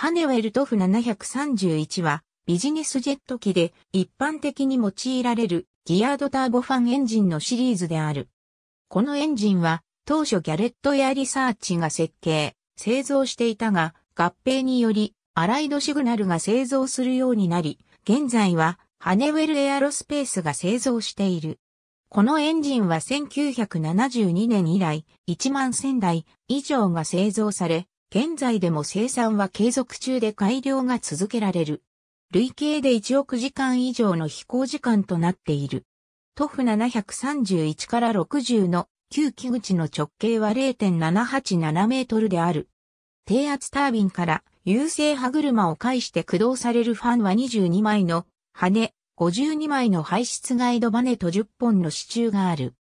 ハネウェルトフ731はビジネスジェット機で一般的に用いられるギアードターボファンエンジンのシリーズである。このエンジンは当初ギャレットエアリサーチが設計、製造していたが合併によりアライドシグナルが製造するようになり、現在はハネウェルエアロスペースが製造している。このエンジンは1972年以来1万1000台以上が製造され、現在でも生産は継続中で改良が続けられる。累計で1億時間以上の飛行時間となっている。塗布731から60の旧木口の直径は0.787メートルである。低圧タービンから優勢歯車を介して駆動されるファンは22枚の羽、52枚の排出ガイドバネと10本の支柱がある。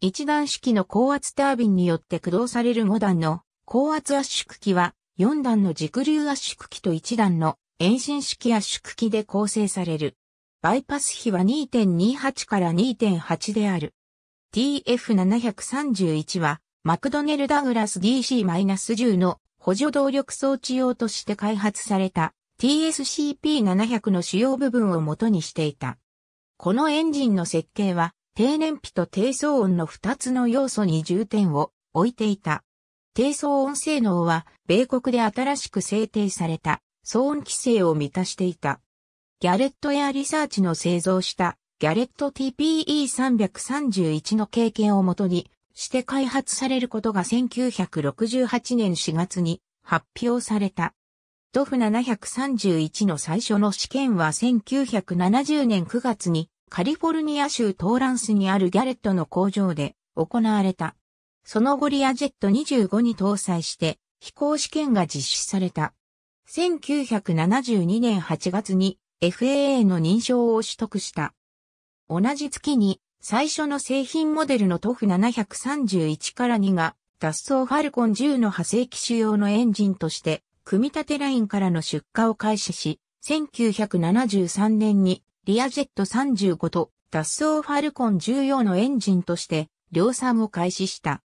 一段式の高圧タービンによって駆動される5段の高圧圧縮機は4段の軸流圧縮機と1段の遠心式圧縮機で構成される。バイパス比は2.28から2.8である。TF731 はマクドネルダグラス DC-10 の補助動力装置用として開発された TSCP-700 の主要部分を元にしていた。このエンジンの設計は低燃費と低騒音の2つの要素に重点を置いていた。低騒音性能は、米国で新しく制定された騒音規制を満たしていた。ギャレットエアリサーチの製造したギャレット TPE331 の経験をもとにして開発されることが1968年4月に発表された。ドフ731の最初の試験は1970年9月にカリフォルニア州トーランスにあるギャレットの工場で行われた。その後リアジェット25に搭載して飛行試験が実施された。1972年8月に FAA の認証を取得した。同じ月に最初の製品モデルのトフ731から2が脱走ファルコン10の派生機種用のエンジンとして組み立てラインからの出荷を開始し、1973年にリアジェット35と脱走ファルコン14のエンジンとして量産を開始した。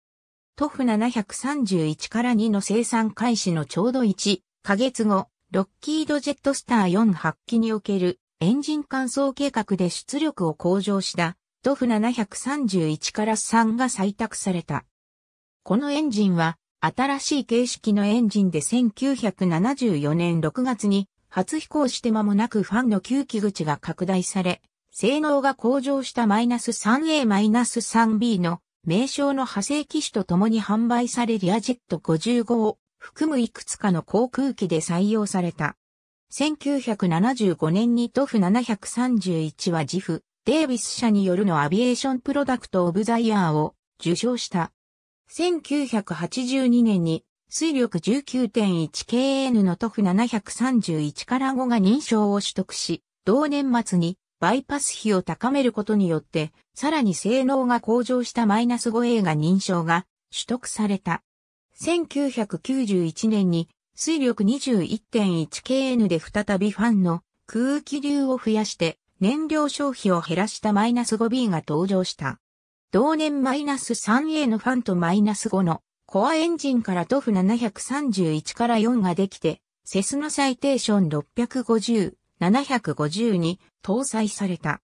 トフ731から2の生産開始のちょうど1ヶ月後、ロッキードジェットスター4発揮におけるエンジン乾燥計画で出力を向上したトフ731から3が採択された。このエンジンは新しい形式のエンジンで1974年6月に初飛行して間もなくファンの吸気口が拡大され、性能が向上したマイナス -3A-3B マイナスの名称の派生機種とともに販売されリアジェット55を含むいくつかの航空機で採用された。1975年にトフ731はジフ、デイビス社によるのアビエーションプロダクトオブザイヤーを受賞した。1982年に水力 19.1kN のトフ731から5が認証を取得し、同年末にバイパス比を高めることによって、さらに性能が向上したマイナス 5A が認証が取得された。1991年に水力 21.1kN で再びファンの空気流を増やして燃料消費を減らしたマイナス 5B が登場した。同年マイナス 3A のファンとマイナス5のコアエンジンからトフ731から4ができて、セスのサイテーション650、750に搭載された。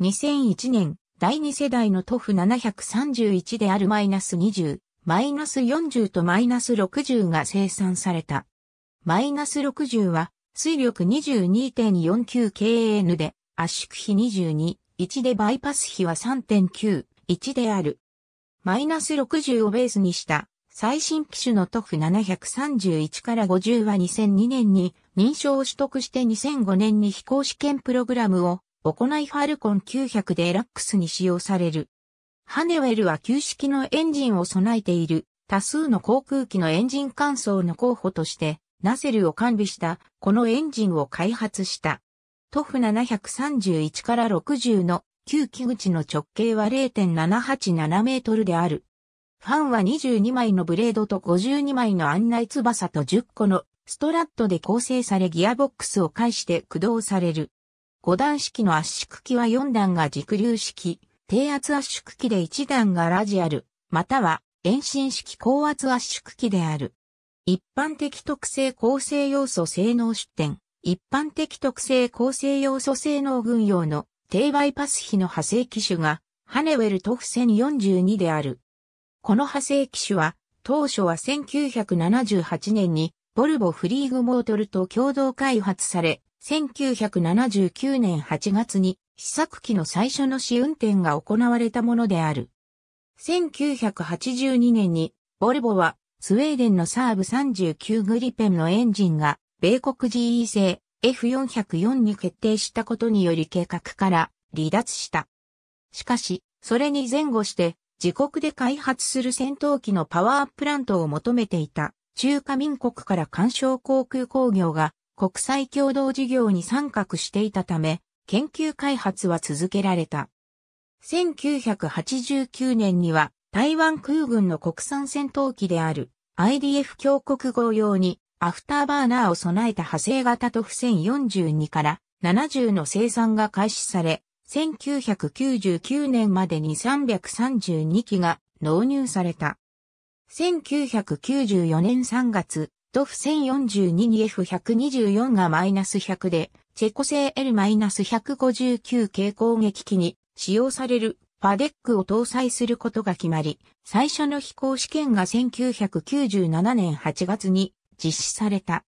2001年、第2世代のトフ731であるマイナス20、マイナス40とマイナス60が生産された。マイナス60は水力 22.49kN で圧縮比22、1でバイパス比は3.9、1である。マイナス60をベースにした最新機種のトフ731から50は2002年に認証を取得して2005年に飛行試験プログラムを行いファルコン900でラックスに使用される。ハネウェルは旧式のエンジンを備えている多数の航空機のエンジン換装の候補としてナセルを完備したこのエンジンを開発した。トフ731から60の旧機口の直径は0.787メートルである。ファンは22枚のブレードと52枚の案内翼と10個のストラットで構成されギアボックスを介して駆動される。5段式の圧縮機は4段が軸流式、低圧圧縮機で1段がラジアル、または遠心式高圧圧縮機である。一般的特性構成要素性能出展。一般的特性構成要素性能軍用の低バイパス比の派生機種がハネウェルトフセン42である。この派生機種は、当初は1978年に、ボルボフリーグモートルと共同開発され、1979年8月に試作機の最初の試運転が行われたものである。1982年に、ボルボはスウェーデンのサーブ39グリペンのエンジンが米国 GE 製 F404 に決定したことにより計画から離脱した。しかし、それに前後して自国で開発する戦闘機のパワーアップラントを求めていた中華民国から干渉航空工業が国際共同事業に参画していたため、研究開発は続けられた。1989年には台湾空軍の国産戦闘機である IDF 強国号用にアフターバーナーを備えた派生型と付戦42から70の生産が開始され、1999年までに332機が納入された。1994年3月、ドフ1042に F124 がマイナス100で、チェコ製 L-159 系攻撃機に使用されるパデックを搭載することが決まり、最初の飛行試験が1997年8月に実施された。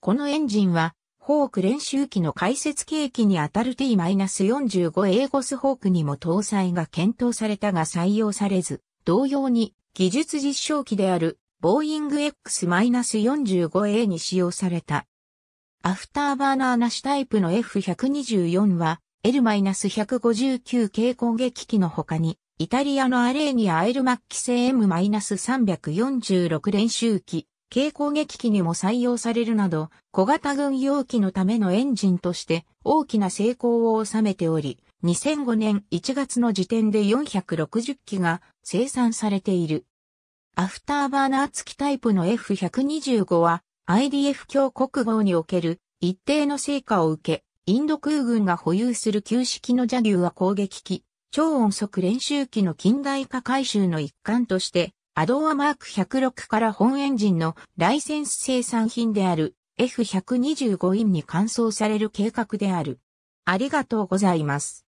このエンジンはホーク練習機の解説契機にあたる T-45 a ゴスホークにも搭載が検討されたが採用されず、同様に技術実証機であるボーイング X-45A に使用された。アフターバーナーなしタイプの F124 は L-159 系攻撃機の他にイタリアのアレーニア・アイルマッキ製 M-346 練習機軽攻撃機にも採用されるなど、小型軍用機のためのエンジンとして大きな成功を収めており、2005年1月の時点で460機が生産されている。アフターバーナー付きタイプの F125 は IDF 強国号における一定の成果を受け、インド空軍が保有する旧式のジャギュア攻撃機、超音速練習機の近代化改修の一環としてアドアマーク106から本エンジンのライセンス生産品である F125 インに換装される計画である。ありがとうございます。